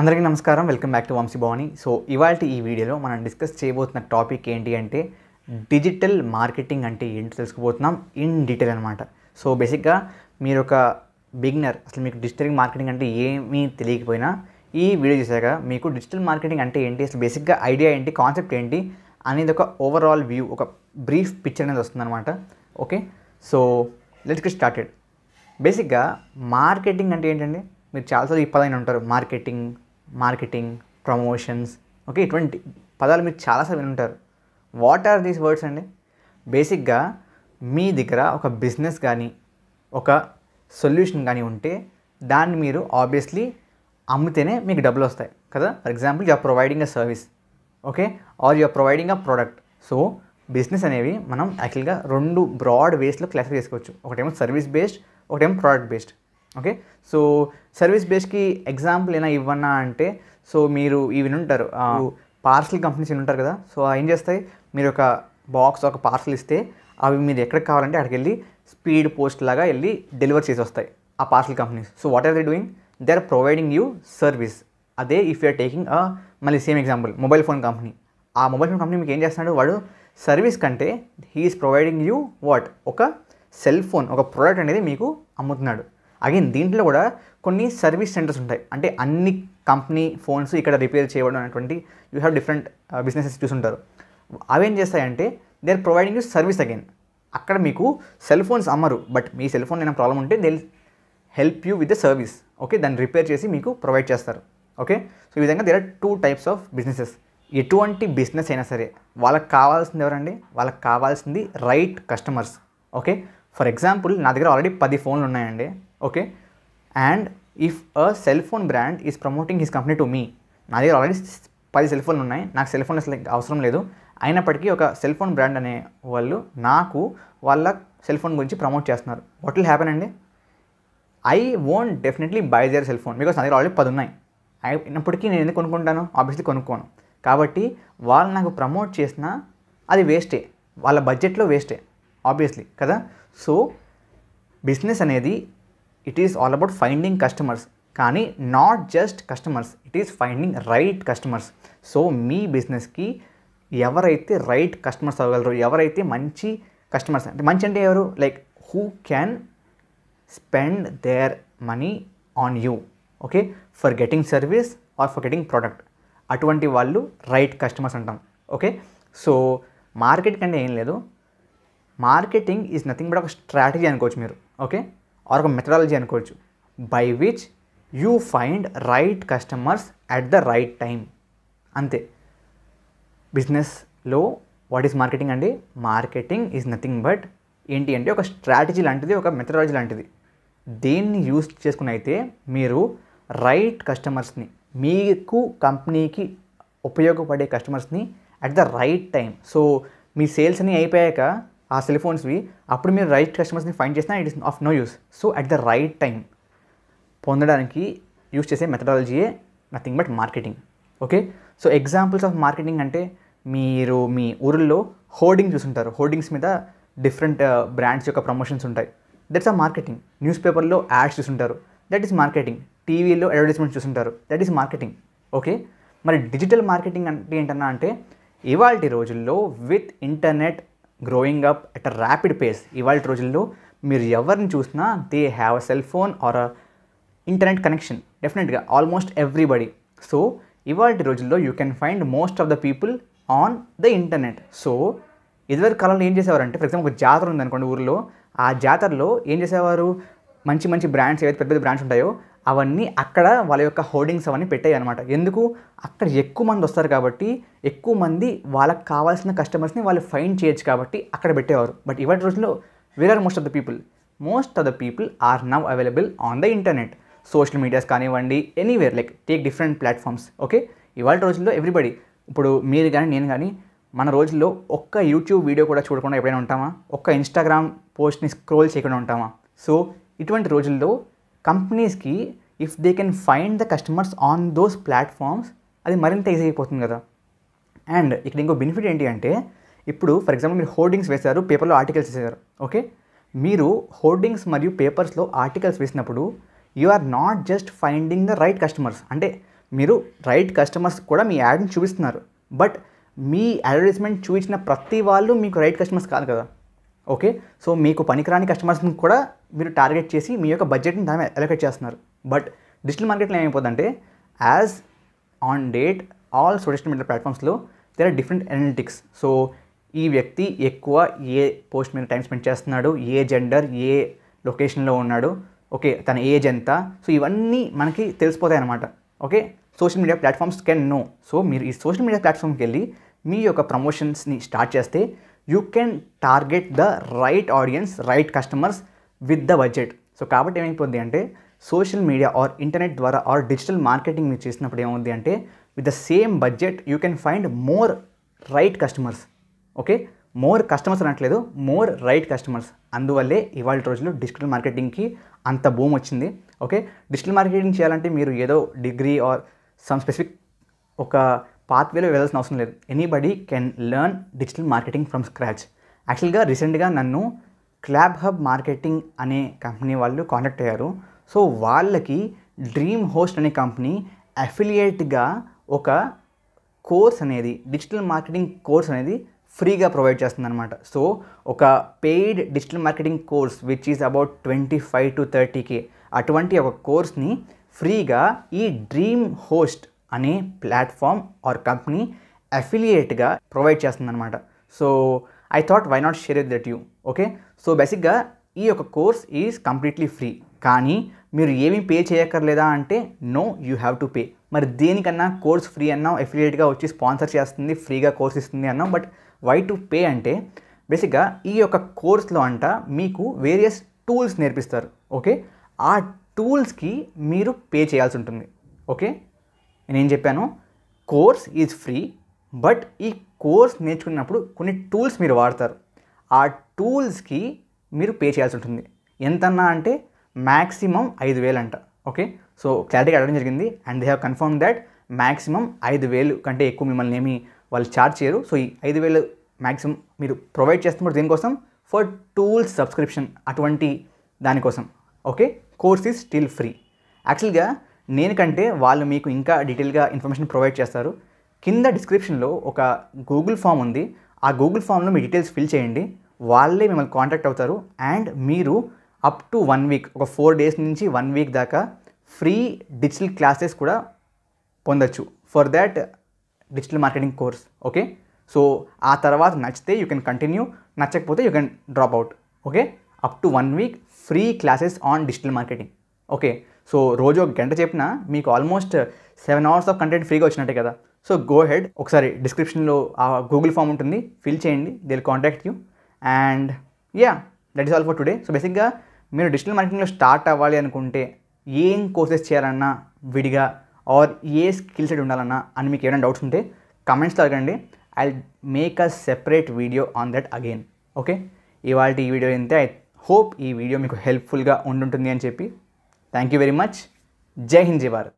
అందరికీ నమస్కారం welcome back to Vamshi Bhavani so ఇవాళ ఈ వీడియోలో మనం డిస్కస్ చేయబోతున్న టాపిక్ ఏంటి అంటే డిజిటల్ మార్కెటింగ్ అంటే ఏంటో తెలుసుకుపోతున్నాం ఇన్ డీటెయిల్ అనమాట సో బేసిక్గా మీరు ఒక బిగినర్ అసలు మీకు డిజిటల్ మార్కెటింగ్ అంటే ఏమీ తెలియకపోయినా ఈ వీడియో చూసాక మీకు డిజిటల్ మార్కెటింగ్ అంటే ఏంటి అసలు బేసిక్గా ఐడియా ఏంటి కాన్సెప్ట్ ఏంటి అనేది ఒక ఓవరాల్ వ్యూ ఒక బ్రీఫ్ పిక్చర్ అనేది వస్తుందన్నమాట okay so let's get started బేసిక్గా మార్కెటింగ్ అంటే ఏంటండి మీరు చాలాసార్లు ఇప్పదైన ఉంటారు మార్కెటింగ్ మార్కెటింగ్ ప్రమోషన్స్ ఓకే ఇటువంటి పదాలు మీరు చాలాసార్లు ఉంటారు వాట్ ఆర్ దీస్ వర్డ్స్ అండి బేసిక్గా మీ దగ్గర ఒక బిజినెస్ కానీ ఒక సొల్యూషన్ కానీ ఉంటే దాన్ని మీరు ఆబ్వియస్లీ అమ్మితేనే మీకు డబ్బులు వస్తాయి కదా for example you're providing a service okay or you're providing a product so business అనేవి మనం యాక్చువల్గా రెండు బ్రాడ్ వేస్లో క్లాసిఫై చేసుకోవచ్చు ఒకటేమో సర్వీస్ బేస్డ్ ఒకటేమో product based okay so service బేస్కి ఎగ్జాంపుల్ ఏమైనా ఇవ్వన్నా అంటే సో మీరు ఇవి ఉంటారు hmm. పార్సల్ కంపెనీస్ ఉంటారు కదా సో ఏం చేస్తాయి మీరు ఒక బాక్స్ ఒక పార్సల్ ఇస్తే అవి మీరు ఎక్కడికి కావాలంటే అక్కడికి వెళ్ళి స్పీడ్ పోస్ట్ లాగా వెళ్ళి డెలివర్ చేసి వస్తాయి ఆ parcel companies so what are the doing they are providing you service అదే ఇఫ్ యూఆర్ టేకింగ్ మళ్ళీ same example mobile phone company ఆ మొబైల్ ఫోన్ కంపెనీ మీకు ఏం చేస్తున్నాడు వాడు సర్వీస్ కంటే హీఈస్ ప్రొవైడింగ్ యూ వాట్ ఒక సెల్ ఫోన్ ఒక ప్రోడక్ట్ అనేది మీకు అమ్ముతున్నాడు అగైన్ దీంట్లో కూడా కొన్ని సర్వీస్ సెంటర్స్ ఉంటాయి అంటే అన్ని కంపెనీ ఫోన్స్ ఇక్కడ రిపేర్ చేయడం అనేటువంటి యూ హ్యావ్ డిఫరెంట్ బిజినెసెస్ చూసుంటారు అవేం చేస్తాయంటే they are providing you service again అక్కడ మీకు సెల్ ఫోన్స్ అమ్మరు బట్ మీ సెల్ ఫోన్ ఏమైనా ప్రాబ్లం ఉంటే they help you with the service okay దాన్ని రిపేర్ చేసి మీకు ప్రొవైడ్ చేస్తారు ఓకే సో ఈ విధంగా there are two types of businesses ఎటువంటి బిజినెస్ అయినా సరే వాళ్ళకి కావాల్సింది ఎవరండి వాళ్ళకి కావాల్సింది right customers okay for example నా దగ్గర ఆల్రెడీ పది ఫోన్లు ఉన్నాయండి okay and if a cell phone brand is promoting his company to me నా దగ్గర ఆల్రెడీ పది సెల్ ఫోన్లు ఉన్నాయి నాకు సెల్ ఫోన్ అసలు అవసరం లేదు అయినప్పటికీ ఒక సెల్ ఫోన్ బ్రాండ్ అనే వాళ్ళు నాకు వాళ్ళ సెల్ ఫోన్ గురించి ప్రమోట్ చేస్తున్నారు వాట్ విల్ హ్యాపెన్ అండి I own definitely buy their cell phone because నా దగ్గర ఆల్రెడీ పది ఉన్నాయి అయినప్పటికీ నేను ఎందుకు కొనుక్కుంటాను ఆబ్వియస్లీ కొనుక్కోను కాబట్టి వాళ్ళు నాకు ప్రమోట్ చేసినా అది వేస్టే వాళ్ళ బడ్జెట్లో వేస్టే ఆబ్వియస్లీ కదా సో బిజినెస్ అనేది it is all about finding customers కానీ not just customers it is finding right customers so మీ బిజినెస్కి ఎవరైతే రైట్ కస్టమర్స్ అవ్వగలరు ఎవరైతే మంచి కస్టమర్స్ అంటే మంచి అంటే ఎవరు like who can spend their money on you okay for getting service or for getting product అటువంటి వాళ్ళు రైట్ కస్టమర్స్ అంటాం ఓకే సో మార్కెట్ కంటే ఏం లేదు మార్కెటింగ్ ఈజ్ నథింగ్ బట్ ఒక స్ట్రాటజీ అనుకోవచ్చు మీరు ఓకే ఆర్ ఒక మెథడాలజీ అనుకోవచ్చు by which you find right customers at the right time అంతే బిజినెస్లో వాట్ ఈస్ మార్కెటింగ్ అండి మార్కెటింగ్ ఈజ్ నథింగ్ బట్ ఏంటి అంటే ఒక స్ట్రాటజీ లాంటిది ఒక మెథడాలజీ లాంటిది దేన్ని యూస్ చేసుకుని అయితే మీరు రైట్ కస్టమర్స్ని మీకు కంపెనీకి ఉపయోగపడే కస్టమర్స్ని at the right time so మీ సేల్స్ అన్నీ అయిపోయాక ఆ సెల్ ఫోన్స్వి అప్పుడు మీరు రైట్ కస్టమర్స్ని ఫైండ్ చేసినా it is of no use so at the right time పొందడానికి యూస్ చేసే మెథడాలజీయే nothing but marketing okay so examples of marketing అంటే మీరు మీ ఊరిలో హోర్డింగ్ చూసుంటారు హోర్డింగ్స్ మీద డిఫరెంట్ బ్రాండ్స్ uh, యొక్క ప్రమోషన్స్ ఉంటాయి దట్స్ ఆ మార్కెటింగ్ న్యూస్ పేపర్లో యాడ్స్ చూసుంటారు దట్ ఈస్ మార్కెటింగ్ టీవీలో అడ్వర్టైజ్మెంట్ చూసుంటారు దట్ ఈస్ మార్కెటింగ్ ఓకే మరి డిజిటల్ మార్కెటింగ్ అంటే ఏంటన్నా అంటే ఇవాళ రోజుల్లో with internet growing up at a rapid pace ఇవాళ రోజుల్లో మీరు ఎవరిని చూసినా they have a cell phone or a internet connection డెఫినెట్గా ఆల్మోస్ట్ ఎవ్రీబడి సో ఇవాళ రోజుల్లో you can find most of the people on the internet so ఇదివరకు కాలంలో ఏం చేసేవారంటే ఫర్ ఎగ్జాంపుల్ ఒక జాతర ఉందనుకోండి ఊర్లో ఆ జాతరలో ఏం చేసేవారు మంచి మంచి బ్రాండ్స్ ఏవైతే పెద్ద పెద్ద బ్రాండ్స్ ఉంటాయో అవన్నీ అక్కడ వాళ్ళ యొక్క హోర్డింగ్స్ అవన్నీ పెట్టాయి అనమాట ఎందుకు అక్కడ ఎక్కువ మంది వస్తారు కాబట్టి ఎక్కువ మంది వాళ్ళకి కావాల్సిన కస్టమర్స్ని వాళ్ళు ఫైండ్ చేయొచ్చు కాబట్టి అక్కడ పెట్టేవారు బట్ ఇవాటి రోజుల్లో where are most of the people most of the people are now available on the internet social medias కానివ్వండి anywhere like take different platforms okay ఇవాళ రోజుల్లో ఎవ్రీబడి ఇప్పుడు మీరు కానీ నేను కానీ మన రోజుల్లో ఒక్క యూట్యూబ్ వీడియో కూడా చూడకుండా ఎప్పుడైనా ఉంటామా ఒక్క ఇన్స్టాగ్రామ్ పోస్ట్ని స్క్రోల్ చేయకుండా ఉంటామా సో ఇటువంటి రోజుల్లో కంపెనీస్కి if they can find the customers on those platforms అది మరింత ఈజీ అయిపోతుంది కదా అండ్ ఇక్కడ ఇంకో బెనిఫిట్ ఏంటి అంటే ఇప్పుడు ఫర్ ఎగ్జాంపుల్ మీరు హోర్డింగ్స్ వేశారు పేపర్లో ఆర్టికల్స్ వేశారు ఓకే మీరు హోర్డింగ్స్ మరియు పేపర్స్లో ఆర్టికల్స్ వేసినప్పుడు you are not just finding the right customers అంటే మీరు రైట్ కస్టమర్స్ కూడా మీ యాడ్ని చూపిస్తున్నారు బట్ మీ అడ్వర్టైజ్మెంట్ చూపించిన ప్రతి వాళ్ళు మీకు రైట్ కస్టమర్స్ కాదు కదా ఓకే సో మీకు పనికిరాని కస్టమర్స్ని కూడా మీరు టార్గెట్ చేసి మీ యొక్క బడ్జెట్ని దాని అలొకేట్ చేస్తున్నారు బట్ డిజిటల్ మార్కెట్లో ఏమైపోతుందంటే as on date all social media ప్లాట్ఫామ్స్లో there are different analytics so ఈ వ్యక్తి ఎక్కువ ఏ పోస్ట్ మీద టైం స్పెండ్ చేస్తున్నాడు ఏ జెండర్ ఏ లొకేషన్లో ఉన్నాడు ఓకే తన ఏజ్ ఎంత సో ఇవన్నీ మనకి తెలిసిపోతాయి అనమాట okay social media platforms can know so మీరు ఈ సోషల్ మీడియా ప్లాట్ఫామ్కి వెళ్ళి మీ యొక్క ప్రమోషన్స్ని స్టార్ట్ చేస్తే you can target the right audience right customers with the budget so కాబట్టి ఏమైపోద్ది అంటే సోషల్ మీడియా ఆర్ ఇంటర్నెట్ ద్వారా ఆర్ డిజిటల్ మార్కెటింగ్ మీరు చేసినప్పుడు ఏమవుద్ది అంటే with the same budget you can find more right customers okay more customers అనట్లేదు more right customers అందువల్లే ఇవాళ రోజుల్లో డిజిటల్ మార్కెటింగ్కి అంత భూమి వచ్చింది ఓకే డిజిటల్ మార్కెటింగ్ చేయాలంటే మీరు ఏదో డిగ్రీ ఆర్ సమ్ స్పెసిఫిక్ ఒక పాత్వేలో వెళ్ళాల్సిన అవసరం లేదు anybody can learn digital marketing from scratch యాక్చువల్గా రీసెంట్గా నన్ను క్లాబ్ హబ్ మార్కెటింగ్ అనే కంపెనీ వాళ్ళు కాంటాక్ట్ అయ్యారు సో వాళ్ళకి డ్రీమ్ హోస్ట్ అనే కంపెనీ అఫిలియేట్గా ఒక కోర్స్ అనేది డిజిటల్ మార్కెటింగ్ కోర్స్ అనేది ఫ్రీగా ప్రొవైడ్ చేస్తుందన్నమాట సో ఒక paid digital marketing course which is about twenty five to thirty K అటువంటి ఒక కోర్స్ని ఫ్రీగా ఈ డ్రీమ్ హోస్ట్ అనే ప్లాట్ఫామ్ ఆర్ కంపెనీ అఫిలియేట్గా ప్రొవైడ్ చేస్తుందన్నమాట so I thought why not share it that you okay so బేసిక్గా ఈ యొక్క కోర్స్ ఈజ్ కంప్లీట్లీ ఫ్రీ కానీ మీరు ఏమీ పే చేయక్కర్లేదా అంటే no you have to pay మరి దేనికన్నా కోర్స్ ఫ్రీ అన్నాం ఎఫిలియేట్గా వచ్చి స్పాన్సర్ చేస్తుంది ఫ్రీగా కోర్స్ ఇస్తుంది అన్నాం బట్ వై టు పే అంటే బేసిక్గా ఈ యొక్క కోర్స్లో అంట మీకు వేరియస్ టూల్స్ నేర్పిస్తారు ఓకే ఆ టూల్స్కి మీరు పే చేయాల్సి ఉంటుంది ఓకే నేనేం చెప్పాను కోర్స్ ఈజ్ ఫ్రీ బట్ ఈ కోర్స్ నేర్చుకున్నప్పుడు కొన్ని టూల్స్ మీరు వాడతారు ఆ టూల్స్కి మీరు పే చేయాల్సి ఉంటుంది ఎంతన్నా అంటే మ్యాక్సిమం ఐదు వేలు అంట ఓకే సో క్లారిటీగా అడగడం జరిగింది and they have confirm that maximum ఐదు వేలు కంటే ఎక్కువ మిమ్మల్ని ఏమి వాళ్ళు ఛార్జ్ చేయరు సో ఈ ఐదు వేలు మ్యాక్సిమం మీరు ప్రొవైడ్ చేస్తున్నారు దేనికోసం ఫర్ టూల్స్ సబ్స్క్రిప్షన్ అటువంటి దానికోసం okay course is still free యాక్చువల్గా నేను కంటే వాళ్ళు మీకు ఇంకా డీటెయిల్గా ఇన్ఫర్మేషన్ ప్రొవైడ్ చేస్తారు కింద డిస్క్రిప్షన్లో ఒక గూగుల్ ఫామ్ ఉంది ఆ గూగుల్ ఫామ్లో మీ డీటెయిల్స్ ఫిల్ చేయండి వాళ్ళే మిమ్మల్ని కాంటాక్ట్ అవుతారు అండ్ మీరు అప్ టు వన్ వీక్ ఒక ఫోర్ డేస్ నుంచి వన్ వీక్ దాకా ఫ్రీ డిజిటల్ క్లాసెస్ కూడా పొందొచ్చు for that digital marketing course okay so ఆ తర్వాత నచ్చితే యూ కెన్ కంటిన్యూ నచ్చకపోతే you can drop out okay up to one week free classes on digital marketing okay so రోజు ఒక గంట చెప్పిన మీకు almost seven hours of content ఫ్రీగా వచ్చినట్టే కదా సో గో హెడ్ ఒకసారి డిస్క్రిప్షన్లో ఆ గూగుల్ ఫామ్ ఉంటుంది ఫిల్ చేయండి they'll contact you and ya that is all for today so బేసిక్గా మీరు డిజిటల్ మార్కెటింగ్లో స్టార్ట్ అవ్వాలి అనుకుంటే ఏం కోర్సెస్ చేయాలన్నా విడిగా ఆర్ ఏ స్కిల్ సెట్ ఉండాలన్నా అని మీకు ఏమైనా డౌట్స్ ఉంటే కమెంట్స్లో అడగండి I make a separate video on that again okay ఇవాళ ఈ వీడియో ఇంతే ఐ హోప్ ఈ వీడియో మీకు హెల్ప్ఫుల్గా ఉండుంటుంది అని చెప్పి Thank you very much. Jai Hind Jai Bharat.